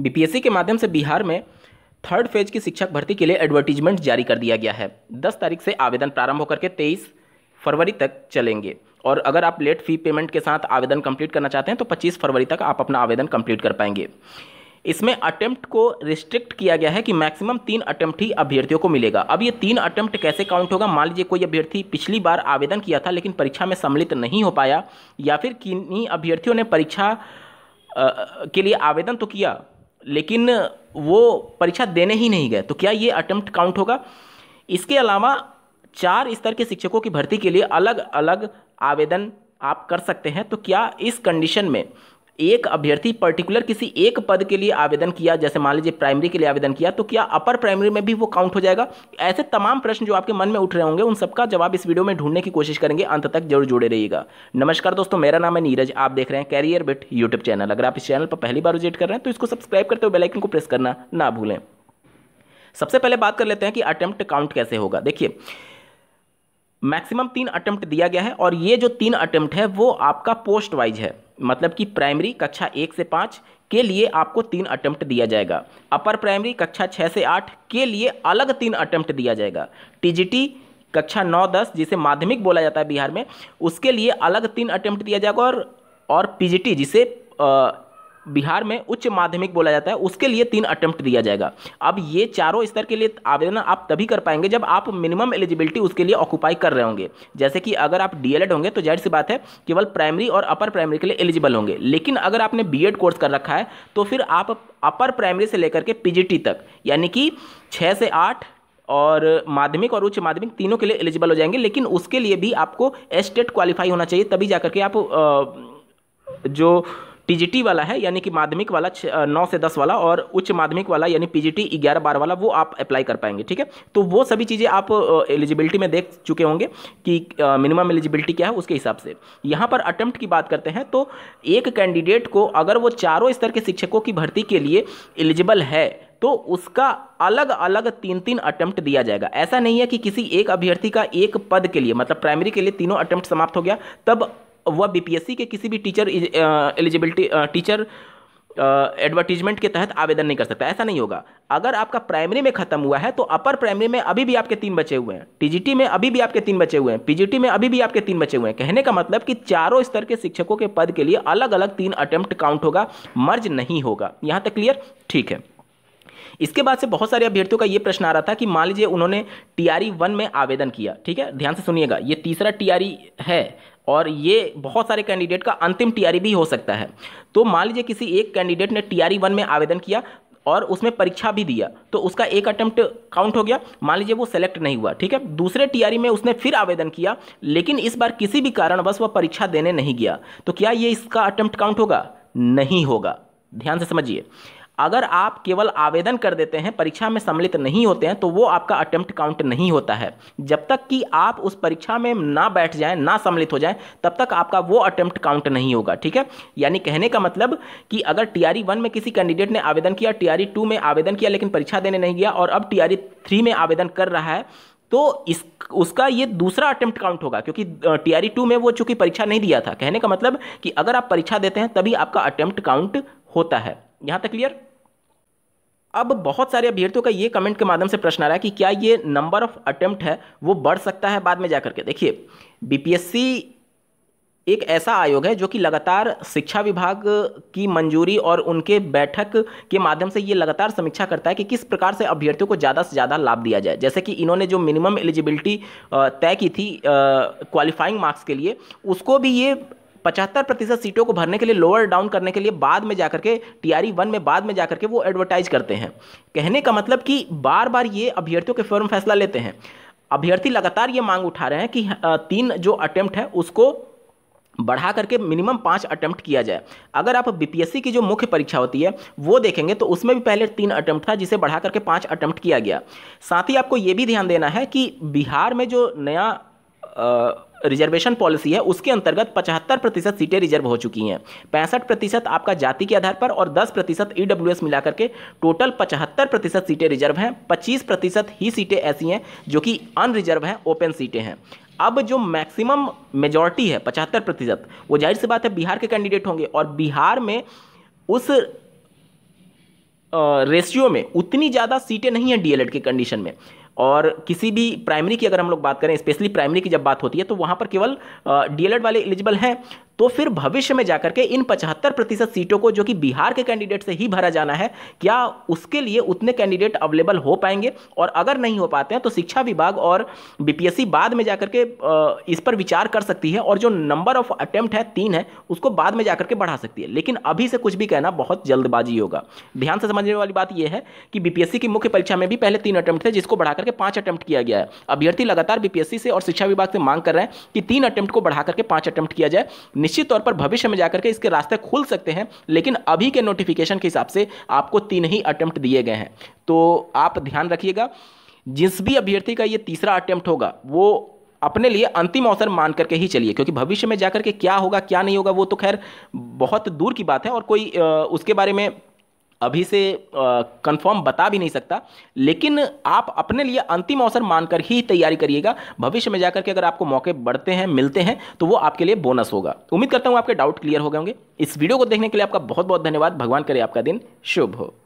BPSC के माध्यम से बिहार में थर्ड फेज की शिक्षक भर्ती के लिए एडवर्टीजमेंट जारी कर दिया गया है 10 तारीख से आवेदन प्रारंभ होकर के 23 फरवरी तक चलेंगे और अगर आप लेट फी पेमेंट के साथ आवेदन कंप्लीट करना चाहते हैं तो 25 फरवरी तक आप अपना आवेदन कंप्लीट कर पाएंगे इसमें अटेम्प्ट को रिस्ट्रिक्ट किया गया है कि मैक्सिमम तीन अटेम्प्ट ही अभ्यर्थियों को मिलेगा अब ये तीन अटेम्प्ट कैसे काउंट होगा मान लीजिए कोई अभ्यर्थी पिछली बार आवेदन किया था लेकिन परीक्षा में सम्मिलित नहीं हो पाया या फिर किन्हीं अभ्यर्थियों ने परीक्षा के लिए आवेदन तो किया लेकिन वो परीक्षा देने ही नहीं गए तो क्या ये अटैम्प्ट काउंट होगा इसके अलावा चार स्तर के शिक्षकों की भर्ती के लिए अलग अलग आवेदन आप कर सकते हैं तो क्या इस कंडीशन में एक अभ्यर्थी पर्टिकुलर किसी एक पद के लिए आवेदन किया जैसे मान लीजिए प्राइमरी के लिए आवेदन किया तो क्या अपर प्राइमरी में भी वो काउंट हो जाएगा ऐसे तमाम प्रश्न जो आपके मन में उठ रहे होंगे उन सबका जवाब इस वीडियो में ढूंढने की कोशिश करेंगे अंत तक जरूर जुड़े रहिएगा नमस्कार दोस्तों मेरा नाम है नीरज आप देख रहे हैं कैरियर बिट यूट्यूब चैनल अगर आप इस चैनल पर पहली बार विजिट कर रहे हैं तो इसको सब्सक्राइब करते हुए बेलाइकन को प्रेस करना ना भूलें सबसे पहले बात कर लेते हैं कि अटेम्प्ट काउंट कैसे होगा देखिए मैक्सिमम तीन अटेम्प्ट दिया गया है और ये जो तीन अटेम्प्ट है वो आपका पोस्ट वाइज है मतलब कि प्राइमरी कक्षा एक से पाँच के लिए आपको तीन अटेम्प्ट दिया जाएगा अपर प्राइमरी कक्षा छः से आठ के लिए अलग तीन अटेम्प्ट दिया जाएगा टीजीटी कक्षा नौ दस जिसे माध्यमिक बोला जाता है बिहार में उसके लिए अलग तीन अटेम्प्ट दिया जाएगा और और पीजीटी जिसे बिहार में उच्च माध्यमिक बोला जाता है उसके लिए तीन अटेम्प्ट दिया जाएगा अब ये चारों स्तर के लिए आवेदन आप तभी कर पाएंगे जब आप मिनिमम एलिजिबिलिटी उसके लिए ऑक्यूपाई कर रहे होंगे जैसे कि अगर आप डीएलएड होंगे तो जाहिर सी बात है केवल प्राइमरी और अपर प्राइमरी के लिए एलिजिबल होंगे लेकिन अगर आपने बी कोर्स कर रखा है तो फिर आप अपर प्राइमरी से लेकर के पी तक यानी कि छः से आठ और माध्यमिक और उच्च माध्यमिक तीनों के लिए एलिजिबल हो जाएंगे लेकिन उसके लिए भी आपको एस्टेट क्वालिफाई e होना चाहिए तभी जा करके आप जो टीजीटी वाला है यानी कि माध्यमिक वाला नौ से दस वाला और उच्च माध्यमिक वाला यानी पीजीटी ग्यारह बारह वाला वो आप अप्लाई कर पाएंगे ठीक है तो वो सभी चीज़ें आप एलिजिबिलिटी में देख चुके होंगे कि मिनिमम एलिजिबिलिटी क्या है उसके हिसाब से यहाँ पर अटैम्प्ट की बात करते हैं तो एक कैंडिडेट को अगर वो चारों स्तर के शिक्षकों की भर्ती के लिए एलिजिबल है तो उसका अलग अलग तीन तीन अटैम्प्ट दिया जाएगा ऐसा नहीं है कि किसी एक अभ्यर्थी का एक पद के लिए मतलब प्राइमरी के लिए तीनों अटैम्प्ट समाप्त हो गया तब वह बीपीएससी के किसी भी टीचर एलिजिबिलिटी टीचर एडवर्टीजमेंट के तहत आवेदन नहीं कर सकता ऐसा नहीं होगा अगर आपका प्राइमरी में खत्म हुआ है तो अपर प्राइमरी में अभी भी आपके तीन बचे हुए हैं टीजीटी में अभी भी आपके तीन बचे हुए हैं पीजीटी में अभी भी आपके तीन बचे हुए हैं कहने का मतलब कि चारों स्तर के शिक्षकों के पद के लिए अलग अलग तीन अटेम्प्ट काउंट होगा मर्ज नहीं होगा यहाँ तक क्लियर ठीक है इसके बाद से बहुत सारे अभ्यर्थियों का यह प्रश्न आ रहा था कि मान लीजिए उन्होंने टीआरई वन में आवेदन किया ठीक है ध्यान से सुनिएगा ये तीसरा टीआरई है और ये बहुत सारे कैंडिडेट का अंतिम टीआरई भी हो सकता है तो मान लीजिए किसी एक कैंडिडेट ने टीआरई वन में आवेदन किया और उसमें परीक्षा भी दिया तो उसका एक अटेम्प्ट काउंट हो गया मान लीजिए वो सेलेक्ट नहीं हुआ ठीक है दूसरे टीआरई में उसने फिर आवेदन किया लेकिन इस बार किसी भी कारणवश वह परीक्षा देने नहीं गया तो क्या ये इसका अटेम्प्ट काउंट होगा नहीं होगा ध्यान से समझिए अगर आप केवल आवेदन कर देते हैं परीक्षा में सम्मिलित नहीं होते हैं तो वो आपका अटेम्प्ट काउंट नहीं होता है जब तक कि आप उस परीक्षा में ना बैठ जाएं ना सम्मिलित हो जाएं तब तक आपका वो अटेम्प्ट काउंट नहीं होगा ठीक है यानी कहने का मतलब कि अगर टी आर e में किसी कैंडिडेट ने आवेदन किया टी आर e में आवेदन किया लेकिन परीक्षा देने नहीं गया और अब टी आर e में आवेदन कर रहा है तो इस उसका ये दूसरा अटेम्प्ट काउंट होगा क्योंकि टी टू में वो चूंकि परीक्षा नहीं दिया था कहने का मतलब कि अगर आप परीक्षा देते हैं तभी आपका अटेम्प्ट काउंट होता है यहाँ तक क्लियर अब बहुत सारे अभ्यर्थियों का ये कमेंट के माध्यम से प्रश्न आ रहा है कि क्या ये नंबर ऑफ अटेम्प्ट है वो बढ़ सकता है बाद में जाकर के देखिए बीपीएससी एक ऐसा आयोग है जो कि लगातार शिक्षा विभाग की मंजूरी और उनके बैठक के माध्यम से ये लगातार समीक्षा करता है कि किस प्रकार से अभ्यर्थियों को ज़्यादा से ज़्यादा लाभ दिया जाए जैसे कि इन्होंने जो मिनिमम एलिजिबिलिटी तय की थी क्वालिफाइंग मार्क्स के लिए उसको भी ये पचहत्तर प्रतिशत सीटों को भरने के लिए लोअर डाउन करने के लिए बाद में जाकर के टी आर वन में बाद में जाकर के वो एडवर्टाइज करते हैं कहने का मतलब कि बार बार ये अभ्यर्थियों के फॉर्म फैसला लेते हैं अभ्यर्थी लगातार ये मांग उठा रहे हैं कि तीन जो अटैम्प्ट है उसको बढ़ा करके मिनिमम पाँच अटैम्प्ट किया जाए अगर आप बीपीएससी की जो मुख्य परीक्षा होती है वो देखेंगे तो उसमें भी पहले तीन अटैम्प्ट था जिसे बढ़ा करके पाँच अटैम्प्ट किया गया साथ ही आपको ये भी ध्यान देना है कि बिहार में जो नया रिजर्वेशन पॉलिसी है उसके अंतर्गत पचहत्तर प्रतिशत सीटें रिजर्व हो चुकी हैं पैंसठ प्रतिशत आपका जाति के आधार पर और दस प्रतिशत ई e मिलाकर के टोटल पचहत्तर प्रतिशत सीटें रिजर्व हैं पच्चीस प्रतिशत ही सीटें ऐसी हैं जो कि अनरिजर्व हैं ओपन सीटें हैं अब जो मैक्सिमम मेजोरिटी है पचहत्तर प्रतिशत वो जाहिर सी बात है बिहार के कैंडिडेट होंगे और बिहार में उस रेशियो में उतनी ज़्यादा सीटें नहीं हैं डीएलएड के कंडीशन में और किसी भी प्राइमरी की अगर हम लोग बात करें स्पेशली प्राइमरी की जब बात होती है तो वहाँ पर केवल डीएलएड वाले एलिजिबल हैं तो फिर भविष्य में जाकर के इन पचहत्तर प्रतिशत सीटों को जो कि बिहार के कैंडिडेट से ही भरा जाना है क्या उसके लिए उतने कैंडिडेट अवेलेबल हो पाएंगे और अगर नहीं हो पाते हैं तो शिक्षा विभाग और बीपीएससी बाद में जाकर के इस पर विचार कर सकती है और जो नंबर ऑफ अटैम्प्ट है तीन है उसको बाद में जाकर के बढ़ा सकती है लेकिन अभी से कुछ भी कहना बहुत जल्दबाजी होगा ध्यान से समझने वाली बात यह है कि बीपीएससी की मुख्य परीक्षा में भी पहले तीन अटैम्प्ट थे जिसको बढ़ा करके पांच अटैम्प्ट किया गया है अभ्यर्थी लगातार बीपीएससी से और शिक्षा विभाग से मांग कर रहे हैं कि तीन अटैम्प्ट को बढ़ा करके पांच अटैम्प्ट किया जाए निश्चित तौर पर भविष्य में जाकर के इसके रास्ते खुल सकते हैं लेकिन अभी के नोटिफिकेशन के हिसाब से आपको तीन ही अटैम्प्ट दिए गए हैं तो आप ध्यान रखिएगा जिस भी अभ्यर्थी का ये तीसरा अटैम्प्ट होगा वो अपने लिए अंतिम अवसर मान करके ही चलिए क्योंकि भविष्य में जाकर के क्या होगा क्या नहीं होगा वो तो खैर बहुत दूर की बात है और कोई उसके बारे में अभी से कंफर्म बता भी नहीं सकता लेकिन आप अपने लिए अंतिम अवसर मानकर ही तैयारी करिएगा भविष्य में जाकर के अगर आपको मौके बढ़ते हैं मिलते हैं तो वो आपके लिए बोनस होगा उम्मीद करता हूँ आपके डाउट क्लियर हो गए होंगे इस वीडियो को देखने के लिए आपका बहुत बहुत धन्यवाद भगवान करे आपका दिन शुभ हो